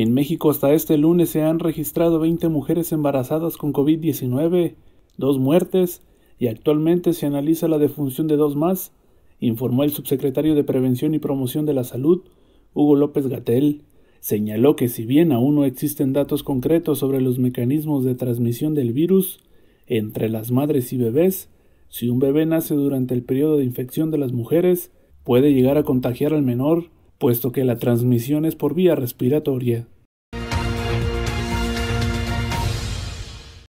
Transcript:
En México hasta este lunes se han registrado 20 mujeres embarazadas con COVID-19, dos muertes, y actualmente se analiza la defunción de dos más, informó el subsecretario de Prevención y Promoción de la Salud, Hugo López Gatel. Señaló que si bien aún no existen datos concretos sobre los mecanismos de transmisión del virus entre las madres y bebés, si un bebé nace durante el periodo de infección de las mujeres, puede llegar a contagiar al menor puesto que la transmisión es por vía respiratoria.